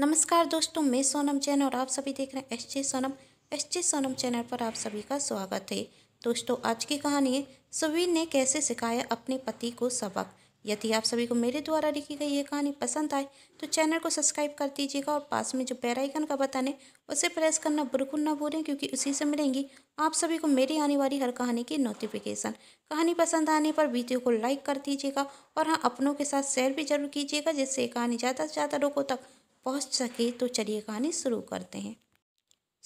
नमस्कार दोस्तों मैं सोनम चैन और आप सभी देख रहे हैं S J Sonam S J Sonam channel पर आप सभी का स्वागत है दोस्तों आज की कहानी है सुवीर ने कैसे सिखाया अपने पति को सबक यदि आप सभी को मेरे द्वारा लिखी गई ये कहानी पसंद आए तो चैनल को सब्सक्राइब कर दीजिएगा और पास में जो बेलाइकन का बटन है उसे प्रेस करना बिल्कुल ना भूलें क्योंकि उसी से मिलेंगी आप सभी को मेरी आने वाली हर कहानी की नोटिफिकेशन कहानी पसंद आने पर वीडियो को लाइक कर दीजिएगा और हाँ अपनों के साथ शेयर भी जरूर कीजिएगा जिससे कहानी ज़्यादा से ज़्यादा लोगों तक पहुंच सके तो चलिए कहानी शुरू करते हैं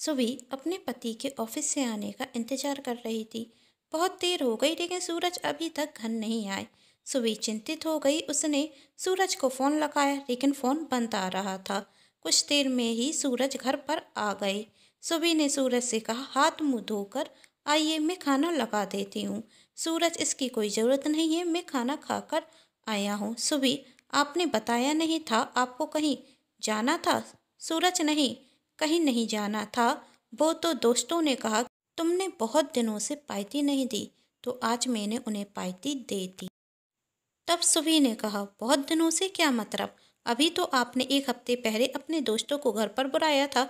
सुबी अपने पति के ऑफिस से आने का इंतजार कर रही थी बहुत देर हो गई लेकिन सूरज अभी तक घर नहीं आए सुबी चिंतित हो गई उसने सूरज को फ़ोन लगाया लेकिन फ़ोन बंद आ रहा था कुछ देर में ही सूरज घर पर आ गए सुबी ने सूरज से कहा हाथ मुँह धोकर आइए मैं खाना लगा देती हूँ सूरज इसकी कोई ज़रूरत नहीं है मैं खाना खाकर आया हूँ सुबी आपने बताया नहीं था आपको कहीं जाना था सूरज नहीं कहीं नहीं जाना था वो तो दोस्तों ने कहा तुमने बहुत दिनों से पायती नहीं दी तो आज मैंने उन्हें पायती दे दी तब सुवी ने कहा बहुत दिनों से क्या मतलब अभी तो आपने एक हफ्ते पहले अपने दोस्तों को घर पर बुलाया था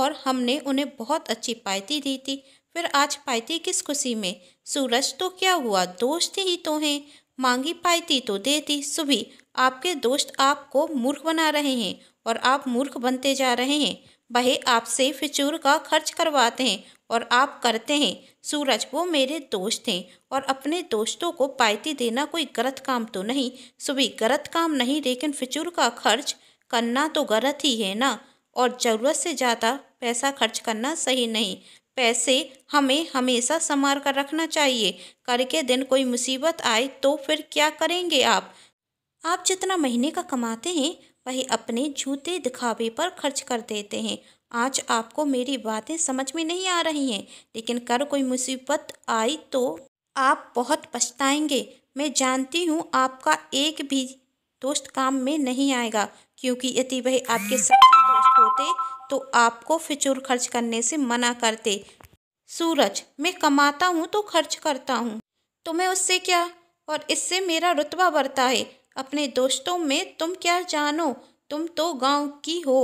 और हमने उन्हें बहुत अच्छी पायती दी थी फिर आज पायती किस खुशी में सूरज तो क्या हुआ दोस्त ही तो हैं मांगी पायती तो देती सुभी आपके दोस्त आपको मूर्ख बना रहे हैं और आप मूर्ख बनते जा रहे हैं वह आपसे फिचूर का खर्च करवाते हैं और आप करते हैं सूरज वो मेरे दोस्त हैं और अपने दोस्तों को पायती देना कोई गलत काम तो नहीं सुबह गलत काम नहीं लेकिन फिचूर का खर्च करना तो गलत ही है ना और ज़रूरत से ज़्यादा पैसा खर्च करना सही नहीं पैसे हमें हमेशा संभाल कर रखना चाहिए कर के दिन कोई मुसीबत आए तो फिर क्या करेंगे आप आप जितना महीने का कमाते हैं वही अपने झूठे दिखावे पर खर्च कर देते हैं आज आपको मेरी बातें समझ में नहीं आ रही हैं लेकिन कर कोई मुसीबत आई तो आप बहुत पछताएंगे मैं जानती हूँ आपका एक भी दोस्त काम में नहीं आएगा क्योंकि यदि वह आपके सच्चे दोस्त होते तो आपको फिचूर खर्च करने से मना करते सूरज मैं कमाता हूँ तो खर्च करता हूँ तुम्हें तो उससे क्या और इससे मेरा रुतबा बढ़ता है अपने दोस्तों में तुम क्या जानो तुम तो गांव की हो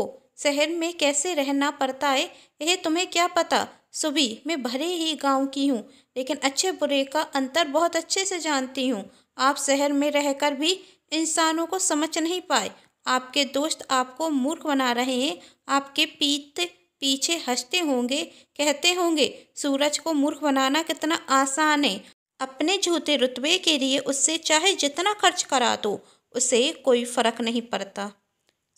शहर में कैसे रहना पड़ता है यह तुम्हें क्या पता सुबी मैं भरे ही गांव की हूँ लेकिन अच्छे बुरे का अंतर बहुत अच्छे से जानती हूँ आप शहर में रहकर भी इंसानों को समझ नहीं पाए आपके दोस्त आपको मूर्ख बना रहे हैं आपके पीत पीछे हंसते होंगे कहते होंगे सूरज को मूर्ख बनाना कितना आसान है अपने झूठे रुतबे के लिए उससे चाहे जितना खर्च करा दो उसे कोई फ़र्क नहीं पड़ता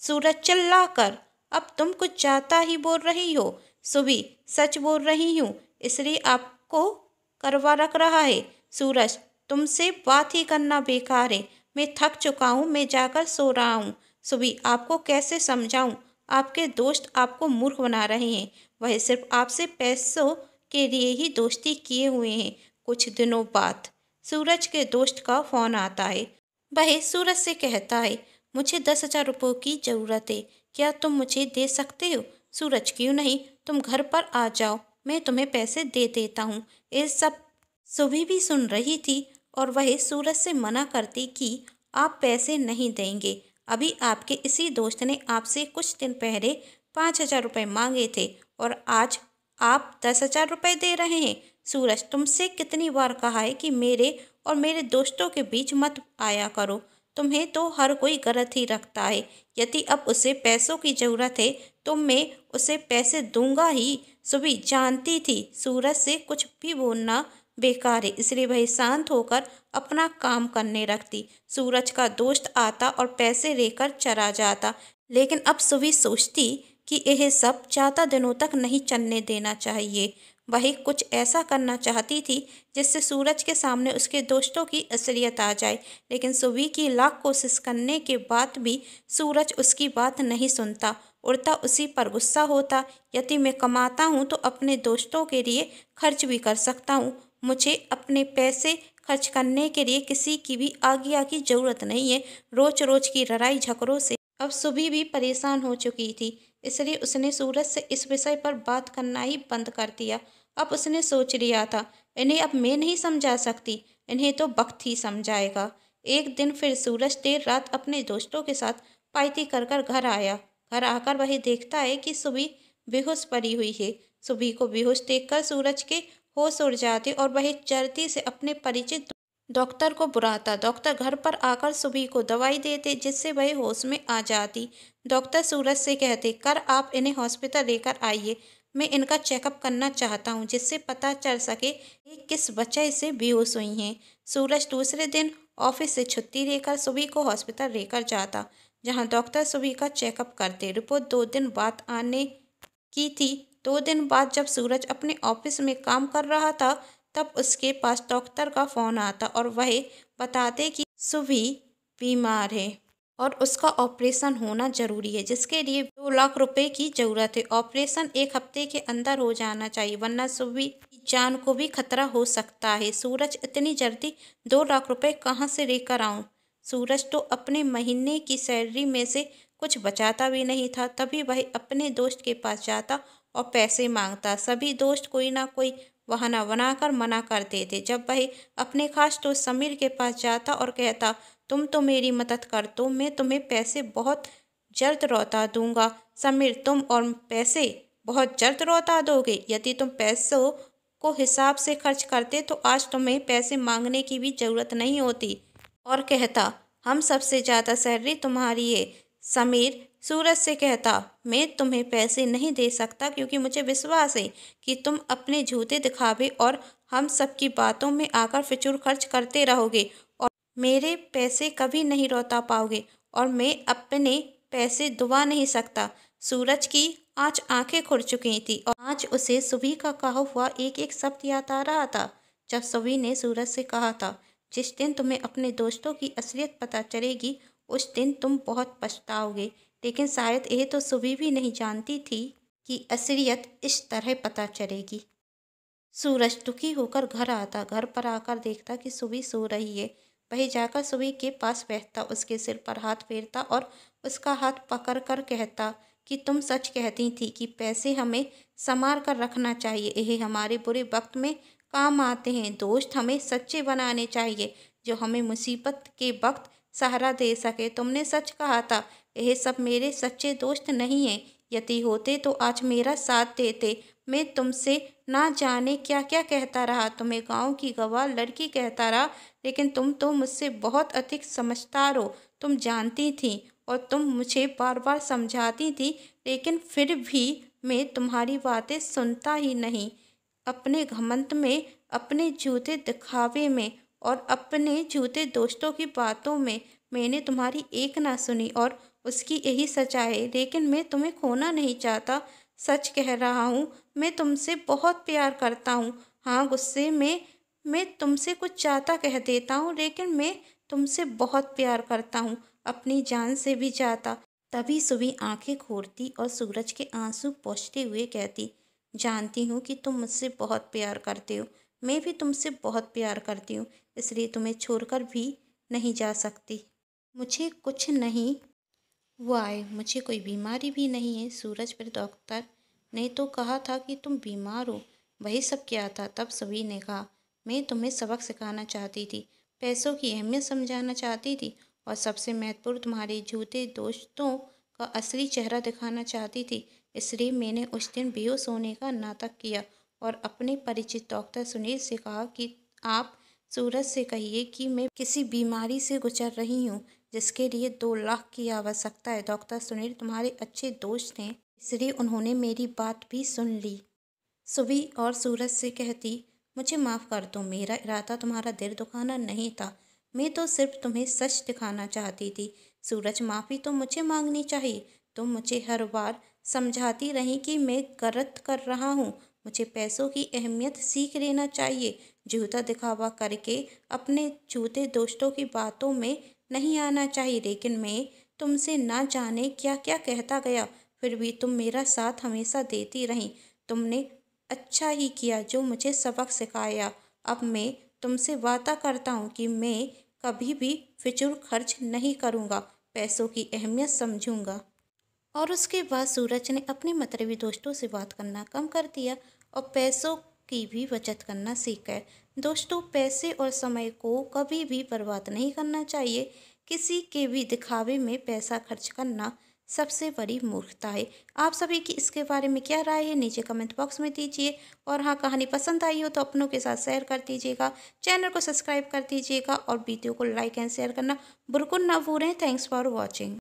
सूरज चिल्ला कर अब तुम कुछ जाता ही बोल रही हो सुबह सच बोल रही हूँ इसलिए आपको करवा रख रहा है सूरज तुमसे बात ही करना बेकार है मैं थक चुका हूँ मैं जाकर सो रहा हूँ सुबह आपको कैसे समझाऊँ आपके दोस्त आपको मूर्ख बना रहे हैं वह सिर्फ आपसे पैसों के लिए ही दोस्ती किए हुए हैं कुछ दिनों बाद सूरज के दोस्त का फ़ोन आता है वह सूरज से कहता है मुझे दस हजार रुपयों की ज़रूरत है क्या तुम मुझे दे सकते हो सूरज क्यों नहीं तुम घर पर आ जाओ मैं तुम्हें पैसे दे देता हूँ ये सब सुभी भी सुन रही थी और वह सूरज से मना करती कि आप पैसे नहीं देंगे अभी आपके इसी दोस्त ने आपसे कुछ दिन पहले पाँच हजार रुपये मांगे थे और आज आप दस हजार रुपये दे रहे हैं सूरज तुमसे कितनी बार कहा है कि मेरे और मेरे दोस्तों के बीच मत आया करो तुम्हें तो हर कोई गलत ही रखता है यदि अब उसे पैसों की ज़रूरत है तो मैं उसे पैसे दूंगा ही सुबह जानती थी सूरज से कुछ भी बोलना बेकार है इसलिए वह शांत होकर अपना काम करने रखती सूरज का दोस्त आता और पैसे लेकर चला जाता लेकिन अब सुबह सोचती कि यह सब ज़्यादा दिनों तक नहीं चलने देना चाहिए वही कुछ ऐसा करना चाहती थी जिससे सूरज के सामने उसके दोस्तों की असलियत आ जाए लेकिन सुबह की लाख कोशिश करने के बाद भी सूरज उसकी बात नहीं सुनता उड़ता उसी पर गुस्सा होता यदि मैं कमाता हूँ तो अपने दोस्तों के लिए खर्च भी कर सकता हूँ मुझे अपने पैसे खर्च करने के लिए किसी की भी आज्ञा की जरूरत नहीं है रोज रोज की लड़ाई झगड़ों से अब सुबह भी परेशान हो चुकी थी इसलिए उसने सूरज से इस विषय पर बात करना ही बंद कर दिया अब उसने सोच लिया था इन्हें अब मैं नहीं समझा सकती इन्हें तो वक्त ही समझाएगा एक दिन फिर सूरज देर रात अपने दोस्तों के साथ पायती कर कर घर आया घर आकर वही देखता है कि सुबह बेहोश पड़ी हुई है सुबह को बेहोश देखकर सूरज के होश उड़ जाते और वह चरती से अपने परिचित डॉक्टर को बुराता डॉक्टर घर पर आकर सुबी को दवाई देते जिससे वह होश में आ जाती डॉक्टर सूरज से कहते कर आप इन्हें हॉस्पिटल लेकर आइए मैं इनका चेकअप करना चाहता हूँ जिससे पता चल सके कि किस वजह से बेहोश हुई हैं सूरज दूसरे दिन ऑफिस से छुट्टी लेकर सुबी को हॉस्पिटल लेकर जाता जहाँ डॉक्टर सुबी का चेकअप करते रिपोर्ट दो दिन बाद आने की थी दो दिन बाद जब सूरज अपने ऑफिस में काम कर रहा था तब उसके पास डॉक्टर का फ़ोन आता और वह बताते कि सुभी बीमार है और उसका ऑपरेशन होना ज़रूरी है जिसके लिए दो लाख रुपए की ज़रूरत है ऑपरेशन एक हफ्ते के अंदर हो जाना चाहिए वरना सुबी की जान को भी खतरा हो सकता है सूरज इतनी जल्दी दो लाख रुपए कहाँ से लेकर आऊँ सूरज तो अपने महीने की सैलरी में से कुछ बचाता भी नहीं था तभी वह अपने दोस्त के पास जाता और पैसे मांगता सभी दोस्त कोई ना कोई वह न बनाकर मना कर देते जब वही अपने खास दोस्त तो समीर के पास जाता और कहता तुम तो मेरी मदद कर दो मैं तुम्हें पैसे बहुत जल्द रोता दूंगा समीर तुम और पैसे बहुत जल्द रोता दोगे यदि तुम पैसों को हिसाब से खर्च करते तो आज तुम्हें पैसे मांगने की भी ज़रूरत नहीं होती और कहता हम सबसे ज़्यादा सैलरी तुम्हारी है समीर सूरज से कहता मैं तुम्हें पैसे नहीं दे सकता क्योंकि मुझे विश्वास है कि तुम अपने झूठे दिखावे और हम सबकी बातों में आकर फिचूर खर्च करते रहोगे और मेरे पैसे कभी नहीं रोता पाओगे और मैं अपने पैसे दुबा नहीं सकता सूरज की आज आंखें खुड़ चुकी थी और आज उसे सुबह का कहा हुआ एक एक शब्द याद आ रहा था जब सुबह ने सूरज से कहा था जिस दिन तुम्हें अपने दोस्तों की असलियत पता चलेगी उस दिन तुम बहुत पछताओगे लेकिन शायद यह तो सुबह भी नहीं जानती थी कि असरियत इस तरह पता चलेगी सूरज दुखी होकर घर आता घर पर आकर देखता कि सुबह सो रही है वही जाकर सुबह के पास बैठता उसके सिर पर हाथ फेरता और उसका हाथ पकड़ कर कहता कि तुम सच कहती थी कि पैसे हमें संवार कर रखना चाहिए यह हमारे बुरे वक्त में काम आते हैं दोस्त हमें सच्चे बनाने चाहिए जो हमें मुसीबत के वक्त सहारा दे सके तुमने सच कहा था यह सब मेरे सच्चे दोस्त नहीं हैं यदि होते तो आज मेरा साथ देते मैं तुमसे ना जाने क्या क्या कहता रहा तुम्हें गांव की गवाह लड़की कहता रहा लेकिन तुम तो मुझसे बहुत अधिक समझदार हो तुम जानती थी और तुम मुझे बार बार समझाती थी लेकिन फिर भी मैं तुम्हारी बातें सुनता ही नहीं अपने घमंत में अपने जूते दिखावे में और अपने जूते दोस्तों की बातों में मैंने तुम्हारी एक ना सुनी और उसकी यही सच्चाई लेकिन मैं तुम्हें खोना नहीं चाहता सच कह रहा हूँ मैं तुमसे बहुत प्यार करता हूँ हाँ गुस्से में मैं तुमसे कुछ चाहता कह देता हूँ लेकिन मैं तुमसे बहुत प्यार करता हूँ अपनी जान से भी चाहता तभी सुबह आंखें खोलती और सूरज के आंसू पहुँचते हुए कहती जानती हूँ कि तुम मुझसे बहुत प्यार करते हो मैं भी तुमसे बहुत प्यार करती हूँ इसलिए तुम्हें छोड़कर भी नहीं जा सकती मुझे कुछ नहीं वो आए मुझे कोई बीमारी भी नहीं है सूरज पर डॉक्टर ने तो कहा था कि तुम बीमार हो वही सब किया था तब सभी ने कहा मैं तुम्हें सबक सिखाना चाहती थी पैसों की अहमियत समझाना चाहती थी और सबसे महत्वपूर्ण तुम्हारे जूते दोस्तों का असली चेहरा दिखाना चाहती थी इसलिए मैंने उस दिन बेहोश होने का नाटक किया और अपने परिचित डॉक्टर सुनील से कहा कि आप सूरज से कहिए कि मैं किसी बीमारी से गुजर रही हूँ जिसके लिए दो लाख की आवश्यकता है डॉक्टर सुनील तुम्हारे अच्छे दोस्त हैं इसलिए उन्होंने मेरी बात भी सुन ली सुबी और सूरज से कहती मुझे माफ़ कर दो मेरा इरादा तुम्हारा दिल दुखाना नहीं था मैं तो सिर्फ तुम्हें सच दिखाना चाहती थी सूरज माफ़ी तो मुझे मांगनी चाहिए तुम तो मुझे हर बार समझाती रही कि मैं गलत कर रहा हूँ मुझे पैसों की अहमियत सीख लेना चाहिए जूता दिखावा करके अपने जूते दोस्तों की बातों में नहीं आना चाहिए लेकिन मैं तुमसे ना जाने क्या क्या कहता गया फिर भी तुम मेरा साथ हमेशा देती रहीं तुमने अच्छा ही किया जो मुझे सबक सिखाया अब मैं तुमसे वादा करता हूँ कि मैं कभी भी फिजूल खर्च नहीं करूँगा पैसों की अहमियत समझूँगा और उसके बाद सूरज ने अपने मतलबी दोस्तों से बात करना कम कर दिया और पैसों की भी बचत करना सीख दोस्तों पैसे और समय को कभी भी बर्बाद नहीं करना चाहिए किसी के भी दिखावे में पैसा खर्च करना सबसे बड़ी मूर्खता है आप सभी की इसके बारे में क्या राय है नीचे कमेंट बॉक्स में दीजिए और हाँ कहानी पसंद आई हो तो अपनों के साथ शेयर कर दीजिएगा चैनल को सब्सक्राइब कर दीजिएगा और वीडियो को लाइक एंड शेयर करना बिल्कुल ना भूलें थैंक्स फॉर वॉचिंग